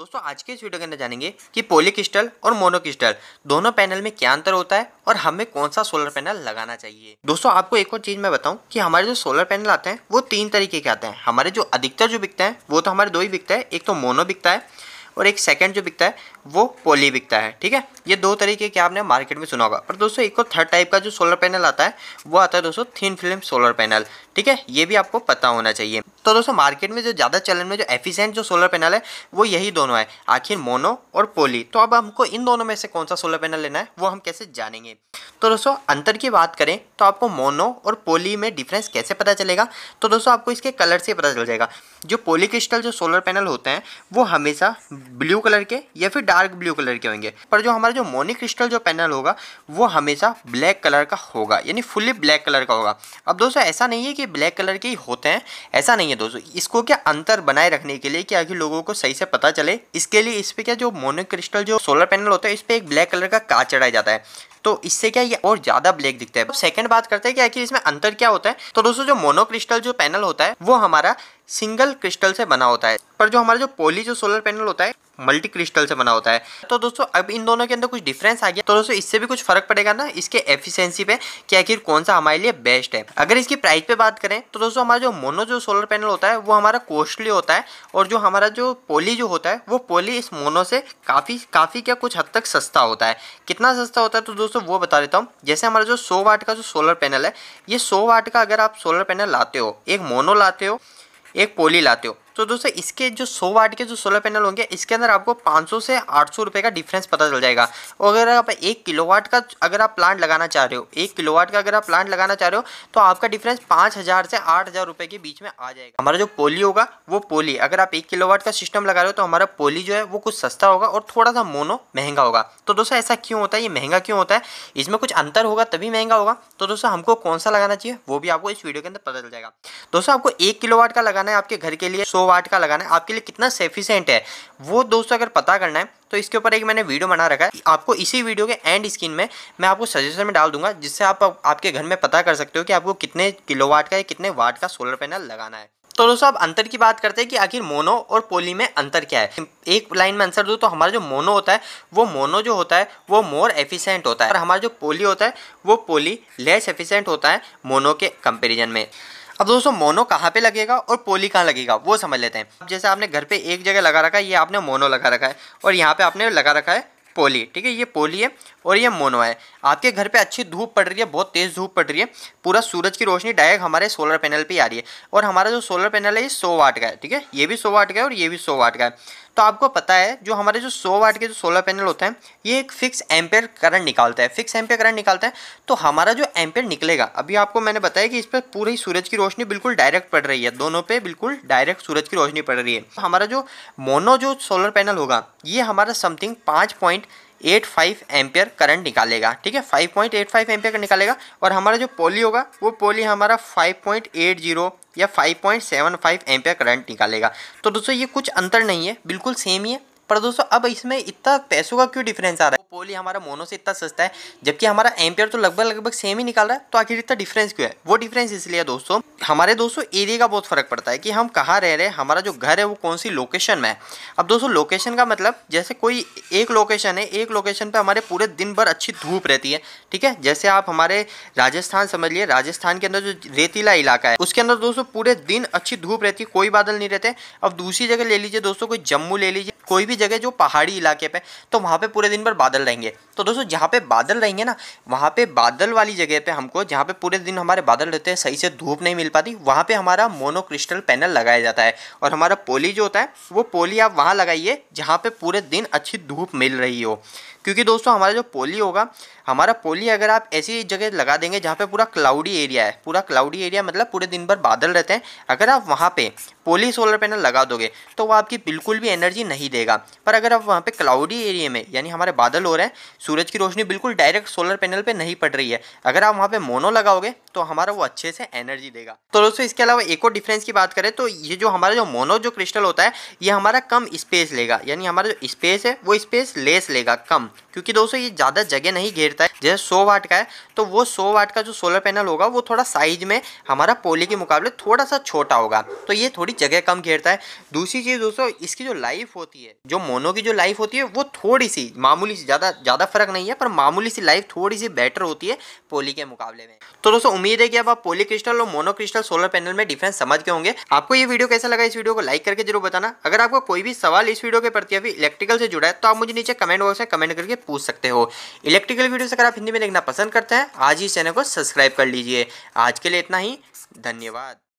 दोस्तों आज के इस वीडियो के अंदर जानेंगे कि पोलिक्रिस्टल और मोनोक्रिस्टल दोनों पैनल में क्या अंतर होता है और हमें कौन सा सोलर पैनल लगाना चाहिए दोस्तों आपको एक और चीज़ मैं बताऊं कि हमारे जो सोलर पैनल आते हैं वो तीन तरीके के आते हैं हमारे जो अधिकतर जो बिकते हैं वो तो हमारे दो ही बिकते हैं एक तो मोनो बिकता है और एक सेकेंड जो बिकता है वो पोली बिकता है ठीक है ये दो तरीके क्या आपने मार्केट में सुना होगा पर दोस्तों एक और थर्ड टाइप का जो सोलर पैनल आता है वो आता है दोस्तों थीन फिल्म सोलर पैनल ठीक है ये भी आपको पता होना चाहिए तो दोस्तों मार्केट में जो ज़्यादा चलन में जो एफिशेंट जो सोलर पैनल है वो यही दोनों है आखिर मोनो और पोली तो अब हमको इन दोनों में से कौन सा सोलर पैनल लेना है वो हम कैसे जानेंगे तो दोस्तों अंतर की बात करें तो आपको मोनो और पोली में डिफरेंस कैसे पता चलेगा तो दोस्तों आपको इसके कलर से पता चल जाएगा जो पोली क्रिस्टल जो सोलर पैनल होते हैं वो हमेशा ब्लू कलर के या फिर डार्क ब्लू कलर के होंगे पर जो हमारा जो मोनी क्रिस्टल जो पैनल होगा वो हमेशा ब्लैक कलर का होगा यानी फुल्ली ब्लैक कलर का होगा अब दोस्तों ऐसा नहीं है कि ब्लैक कलर के ही होते हैं ऐसा नहीं है दोस्तों इसको क्या अंतर बनाए रखने के लिए कि आखिर लोगों को सही से पता चले इसके लिए इस पर क्या जो मोनिक क्रिस्टल जो सोलर पैनल होता है इस पर एक ब्लैक कलर का कांच चढ़ाया जाता है तो इससे क्या ये और ज़्यादा ब्लैक दिखता है तो सेकंड बात करते हैं कि आखिर इसमें अंतर क्या होता है तो दोस्तों जो मोनोक्रिस्टल जो पैनल होता है वो हमारा सिंगल क्रिस्टल से बना होता है पर जो हमारा जो पोली जो सोलर पैनल होता है मल्टी क्रिस्टल से बना होता है तो दोस्तों अब इन दोनों के अंदर कुछ डिफरेंस आ गया तो दोस्तों इससे भी कुछ फर्क पड़ेगा ना इसके एफिशिएंसी पे कि आखिर कौन सा हमारे लिए बेस्ट है अगर इसकी प्राइस पे बात करें तो दोस्तों हमारा जो मोनो जो सोलर पैनल होता है वो हमारा कॉस्टली होता है और जो हमारा जो पोली जो होता है वो पोली इस मोनो से काफ़ी काफ़ी क्या कुछ हद तक सस्ता होता है कितना सस्ता होता है तो दोस्तों वो बता देता हूँ जैसे हमारा जो सौ वाट का जो सोलर पैनल है ये सौ वाट का अगर आप सोलर पैनल लाते हो एक मोनो लाते हो एक पोली लाते हो तो दोस्तों इसके जो सो वाट के जो सोलर पैनल होंगे इसके अंदर आपको 500 से 800 रुपए का डिफरेंस पता चल जाएगा और अगर आप एक किलोवाट का अगर आप प्लांट लगाना चाह रहे हो एक किलोवाट का अगर आप प्लांट लगाना चाह रहे हो तो आपका डिफरेंस पाँच से आठ हज़ार के बीच में आ जाएगा हमारा जो पोली होगा वो पोली अगर आप एक किलोवाट का सिस्टम लगा रहे हो तो हमारा पोली जो है वो कुछ सस्ता होगा और थोड़ा सा मोनो महंगा होगा तो दोस्तों ऐसा क्यों होता है ये महंगा क्यों होता है इसमें कुछ अंतर होगा तभी महंगा होगा तो दोस्तों हमको कौन सा लगाना चाहिए वो भी आपको इस वीडियो के अंदर पता चल जाएगा दोस्तों आपको एक किलोवाट का लगाना है आपके घर के लिए सौ वाट का लगाना है आपके लिए कितना सेफिशेंट है वो दोस्तों अगर पता करना है तो इसके ऊपर एक मैंने वीडियो बना रखा है आपको इसी वीडियो के एंड स्क्रीन में मैं आपको सजेशन में डाल दूंगा जिससे आप आपके घर में पता कर सकते हो कि आपको कितने किलोवाट का या कितने वाट का सोलर पैनल लगाना है तो दोस्तों आप अंतर की बात करते हैं कि आखिर मोनो और पोली में अंतर क्या है एक लाइन में आंसर दो तो हमारा जो मोनो होता है वो मोनो जो होता है वो मोर एफिशिएंट होता है और हमारा जो पोली होता है वो पोली लेस एफिशिएंट होता है मोनो के कंपैरिजन में अब दोस्तों मोनो कहाँ पे लगेगा और पोली कहाँ लगेगा वो समझ लेते हैं जैसे आपने घर पे एक जगह लगा रखा है ये आपने मोनो लगा रखा है और यहाँ पे आपने लगा रखा है पोली ठीक है ये पोली है और ये मोनो है आपके घर पे अच्छी धूप पड़ रही है बहुत तेज़ धूप पड़ रही है पूरा सूरज की रोशनी डायरेक्ट हमारे सोलर पैनल पे आ रही है और हमारा जो सोलर पैनल है ये सौ वाट का है ठीक है ये भी सौ वाट का है और ये भी सौ वाट का है तो आपको पता है जो हमारे जो सौ वाट के जो सोलर पैनल होते हैं ये एक फिक्स एम्पेयर करंट निकालता है फिक्स एम्पेयर करंट निकालता है तो हमारा जो एम्पेयर निकलेगा अभी आपको मैंने बताया कि इस पर पूरी सूरज की रोशनी बिल्कुल डायरेक्ट पड़ रही है दोनों पर बिल्कुल डायरेक्ट सूरज की रोशनी पड़ रही है हमारा जो मोनो जो सोलर पैनल होगा ये हमारा समथिंग पाँच point eight five ampere current निकालेगा ठीक है five point eight five ampere निकालेगा और हमारा जो पोली होगा वो पोली हमारा फाइव पॉइंट एट जीरो या five point seven five ampere current निकालेगा तो दोस्तों ये कुछ अंतर नहीं है बिल्कुल सेम ही है पर दोस्तों अब इसमें इतना पैसों का क्यों डिफरेंस आ रहा है पोली हमारा मोनो से इतना सस्ता है जबकि हमारा एम्पियर तो लगभग लगभग सेम ही निकाल रहा है तो आखिर इतना डिफरेंस क्यों है वो डिफरेंस इसलिए दोस्तों हमारे दोस्तों एरिया का बहुत फ़र्क पड़ता है कि हम कहाँ रह रहे हैं हमारा जो घर है वो कौन सी लोकेशन में है अब दोस्तों लोकेशन का मतलब जैसे कोई एक लोकेशन है एक लोकेशन पर हमारे पूरे दिन भर अच्छी धूप रहती है ठीक है जैसे आप हमारे राजस्थान समझ लिए राजस्थान के अंदर जो रेतीला इलाका है उसके अंदर दोस्तों पूरे दिन अच्छी धूप रहती है कोई बादल नहीं रहते अब दूसरी जगह ले लीजिए दोस्तों कोई जम्मू ले लीजिए कोई भी जगह जो पहाड़ी इलाके पे तो वहाँ पे पूरे दिन भर बादल रहेंगे तो दोस्तों जहाँ पे बादल रहेंगे ना वहाँ पे बादल वाली जगह पे हमको जहाँ पे पूरे दिन हमारे बादल रहते हैं सही से धूप नहीं मिल पाती वहाँ पे हमारा मोनोक्रिस्टल पैनल लगाया जाता है और हमारा पोली जो होता है वो पोली आप वहाँ लगाइए जहाँ पर पूरे दिन अच्छी धूप मिल रही हो क्योंकि दोस्तों हमारा जो पोली होगा हमारा पोली अगर आप ऐसी जगह लगा देंगे जहाँ पे पूरा क्लाउडी एरिया है पूरा क्लाउडी एरिया मतलब पूरे दिन भर बादल रहते हैं अगर आप वहाँ पे पोली सोलर पैनल लगा दोगे तो वो आपकी बिल्कुल भी एनर्जी नहीं दे देगा पर अगर आप वहाँ पे क्लाउडी एरिया में यानी हमारे बादल हो रहे हैं सूरज की रोशनी बिल्कुल डायरेक्ट सोलर पैनल पे नहीं पड़ रही है अगर आप वहाँ पे मोनो लगाओगे तो हमारा वो अच्छे से एनर्जी देगा तो दोस्तों इसके अलावा एक और डिफरेंस की बात करें तो ये जो हमारा जो मोनो जो क्रिस्टल होता है ये हमारा कम स्पेस लेगा यानी हमारा जो स्पेस है वो स्पेस लेस लेगा कम क्योंकि दोस्तों ये ज़्यादा जगह नहीं घेरता है जैसे सौ वाट का है तो वो सौ वाट का जो सोलर पैनल होगा वो थोड़ा साइज में हमारा पोली के मुकाबले थोड़ा सा छोटा होगा तो ये थोड़ी जगह कम घेरता है दूसरी चीज़ दोस्तों इसकी जो लाइफ होती है है जो मोनो की जो लाइफ होती है वो थोड़ी सी मामूली सी ज़्यादा ज़्यादा फर्क नहीं है पर मामूली सी लाइफ थोड़ी सी बेटर होती है पोली के मुकाबले में तो दोस्तों उम्मीद है कि अब आप पोली क्रिस्टल और मोनो क्रिस्टल सोलर पैनल में डिफरेंस समझ के होंगे आपको ये वीडियो कैसा लगा इस वीडियो को लाइक करके जरूर बताना अगर आपको कोई भी सवाल इस वीडियो के प्रति अभी इलेक्ट्रिकल से जुड़ा है तो आप मुझे नीचे कमेंट बॉक्स में कमेंट करके पूछ सकते हो इलेक्ट्रिकल वीडियो अगर आप हिंदी में लिखना पसंद करते हैं आज ही चैनल को सब्सक्राइब कर लीजिए आज के लिए इतना ही धन्यवाद